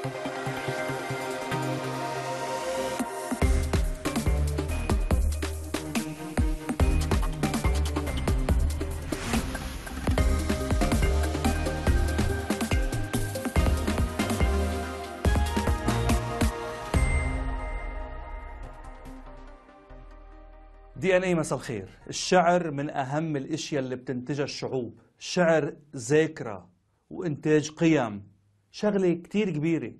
دي ان اي مساء الخير الشعر من اهم الاشياء اللي بتنتجها الشعوب شعر ذاكره وانتاج قيم شغلة كتير كبيرة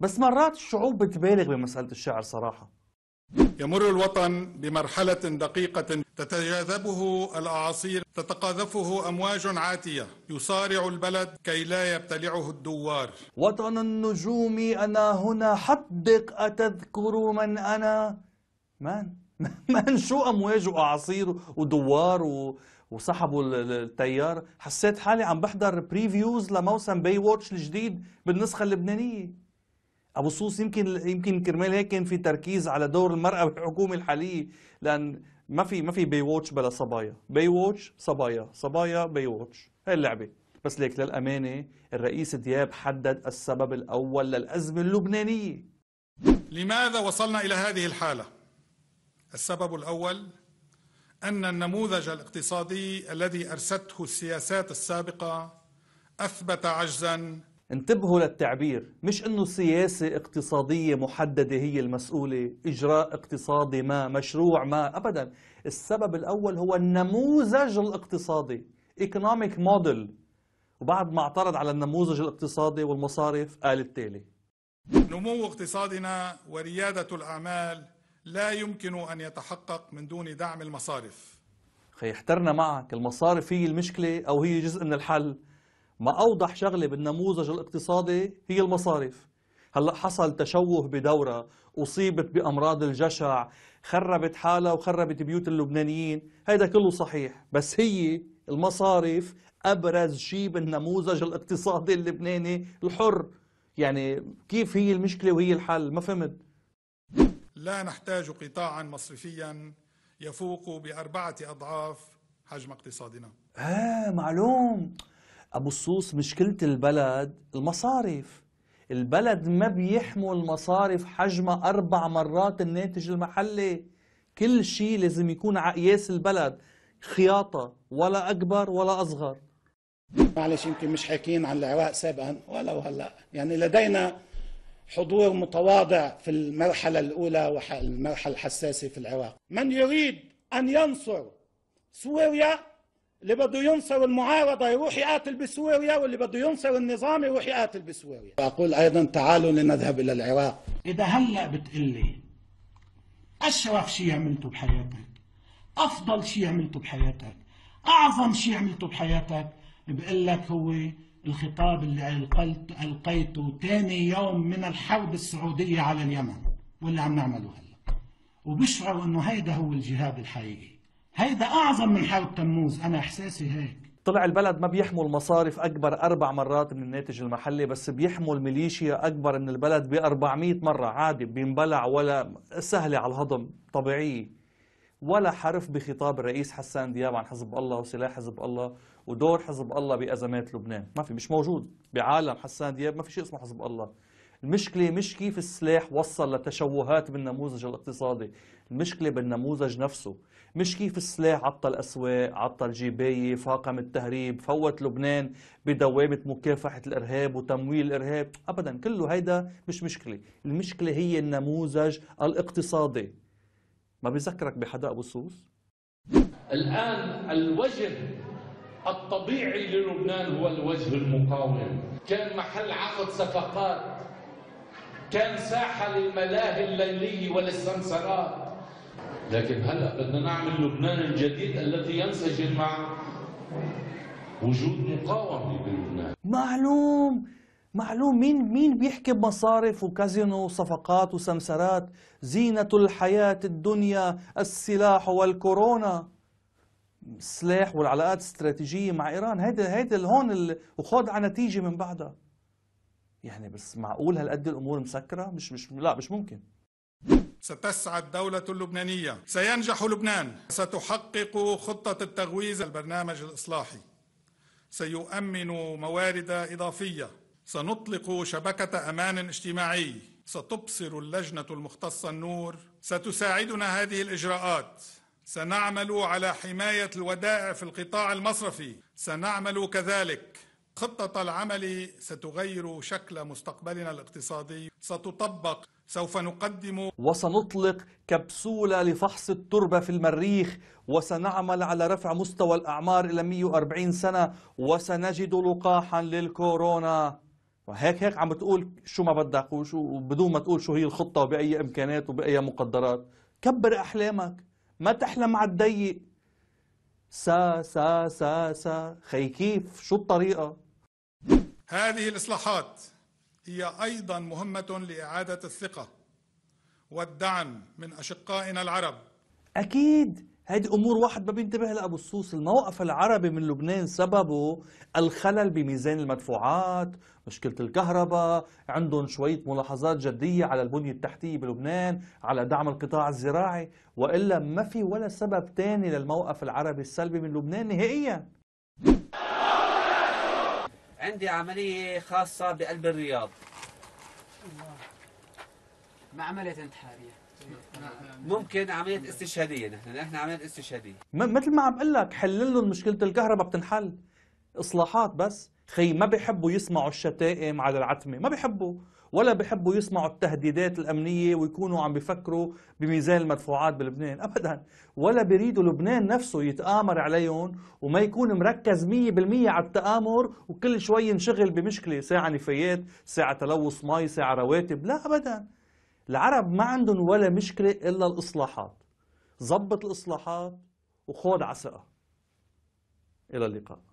بس مرات الشعوب بتبالغ بمسألة الشعر صراحة يمر الوطن بمرحلة دقيقة تتجاذبه الأعاصير تتقاذفه أمواج عاتية يصارع البلد كي لا يبتلعه الدوار وطن النجوم أنا هنا حدق أتذكر من أنا من؟ شو امواج واعاصير ودوار و... وسحبوا التيار حسيت حالي عم بحضر بريفيوز لموسم باي ووتش الجديد بالنسخه اللبنانيه ابو صوص يمكن يمكن كرمال هيك كان في تركيز على دور المراه بالحكومه الحاليه لان ما في ما في باي ووتش بلا صبايا باي ووتش صبايا صبايا باي ووتش هي اللعبه بس ليك للامانه الرئيس دياب حدد السبب الاول للازمه اللبنانيه لماذا وصلنا الى هذه الحاله السبب الاول ان النموذج الاقتصادي الذي ارسته السياسات السابقه اثبت عجزا انتبهوا للتعبير مش انه سياسة اقتصادية محددة هي المسؤولة اجراء اقتصادي ما مشروع ما ابدا السبب الاول هو النموذج الاقتصادي economic model وبعد ما اعترض على النموذج الاقتصادي والمصارف قال التالي نمو اقتصادنا وريادة الاعمال لا يمكن أن يتحقق من دون دعم المصارف خي احترنا معك المصارف هي المشكلة أو هي جزء من الحل ما أوضح شغلة بالنموذج الاقتصادي هي المصارف هلأ حصل تشوه بدورة أصيبت بأمراض الجشع خربت حالها وخربت بيوت اللبنانيين هيدا كله صحيح بس هي المصارف أبرز شيء بالنموذج الاقتصادي اللبناني الحر يعني كيف هي المشكلة وهي الحل ما فهمت لا نحتاج قطاعا مصرفيا يفوق بأربعة أضعاف حجم اقتصادنا آه معلوم أبو الصوص مشكلة البلد المصارف البلد ما بيحمل مصارف حجمها أربع مرات الناتج المحلي كل شيء لازم يكون عقياس البلد خياطة ولا أكبر ولا أصغر معلش يمكن مش حاكيين عن العراق سابقا ولا وهلا يعني لدينا حضور متواضع في المرحلة الأولى والمرحلة الحساسة في العراق من يريد أن ينصر سوريا اللي بده ينصر المعارضة يروح يقاتل بسوريا واللي بده ينصر النظام يروح يقاتل بسوريا أقول أيضا تعالوا لنذهب إلى العراق إذا هلأ بتقلي أشرف شيء عملته بحياتك أفضل شيء عملته بحياتك أعظم شيء عملته بحياتك بقول لك هو الخطاب اللي ألقيته تاني يوم من الحرب السعودية على اليمن واللي عم نعمله هلا وبشعروا انه هيدا هو الجهاد الحقيقي هيدا اعظم من حرب تموز انا احساسي هيك طلع البلد ما بيحمل مصارف اكبر اربع مرات من الناتج المحلي بس بيحمل ميليشيا اكبر من البلد ب 400 مره عادي بينبلع ولا سهله على الهضم طبيعيه ولا حرف بخطاب الرئيس حسان دياب عن حزب الله وسلاح حزب الله ودور حزب الله بأزمات لبنان ما في مش موجود بعالم حسان دياب ما في شيء اسمه حزب الله المشكلة مش كيف السلاح وصل لتشوهات بالنموذج الاقتصادي المشكلة بالنموذج نفسه مش كيف السلاح عطل أسواق عطل جيباية فاقم التهريب فوت لبنان بدوامة مكافحة الإرهاب وتمويل الإرهاب أبدا كله هيدا مش مشكلة المشكلة هي النموذج الاقتصادي ما بيذكرك بحدا ابو الان الوجه الطبيعي للبنان هو الوجه المقاوم كان محل عقد صفقات كان ساحة للملاهي الليلية وللسمسرات لكن هلا بدنا نعمل لبنان الجديد الذي ينسجم مع وجود مقاومة بلبنان معلوم معلوم مين مين بيحكي بمصارف وكازينو وصفقات وسمسرات زينة الحياة الدنيا السلاح والكورونا السلاح والعلاقات الاستراتيجية مع إيران هيدي هيدي هون وخد على نتيجة من بعدها يعني بس معقول هالقد الأمور مسكرة مش مش لا مش ممكن ستسعى الدولة اللبنانية سينجح لبنان ستحقق خطة التغويز البرنامج الإصلاحي سيؤمن موارد إضافية سنطلق شبكة أمان اجتماعي ستبصر اللجنة المختصة النور ستساعدنا هذه الإجراءات سنعمل على حماية الودائع في القطاع المصرفي سنعمل كذلك خطة العمل ستغير شكل مستقبلنا الاقتصادي ستطبق سوف نقدم وسنطلق كبسولة لفحص التربة في المريخ وسنعمل على رفع مستوى الأعمار إلى 140 سنة وسنجد لقاحا للكورونا وهيك هيك عم بتقول شو ما بدك وبدون ما تقول شو هي الخطة وبأي إمكانات وبأي مقدرات كبر أحلامك ما تحلم على الضيق سا سا سا سا خي كيف شو الطريقة هذه الإصلاحات هي أيضا مهمة لإعادة الثقة والدعم من أشقائنا العرب أكيد هذه امور واحد ما بينتبه لها ابو الصوص الموقف العربي من لبنان سببه الخلل بميزان المدفوعات مشكله الكهرباء عندهم شويه ملاحظات جديه على البنيه التحتيه بلبنان على دعم القطاع الزراعي والا ما في ولا سبب تاني للموقف العربي السلبي من لبنان نهائيا عندي عمليه خاصه بقلب الرياض ما عملت انتحاريه ممكن عمليه استشهاديه نحن نحن عمليه استشهاديه مثل ما عم اقول لك حل لهم مشكله الكهرباء بتنحل اصلاحات بس خي ما بيحبوا يسمعوا الشتائم على العتمه ما بيحبوا ولا بيحبوا يسمعوا التهديدات الامنيه ويكونوا عم بيفكروا بميزان المدفوعات بلبنان ابدا ولا بيريدوا لبنان نفسه يتامر عليهم وما يكون مركز 100% على التامر وكل شوي ينشغل بمشكله ساعه نفايات ساعه تلوث مي ساعه رواتب لا ابدا العرب ما عندهم ولا مشكلة إلا الإصلاحات ظبط الإصلاحات وخود عساقة إلى اللقاء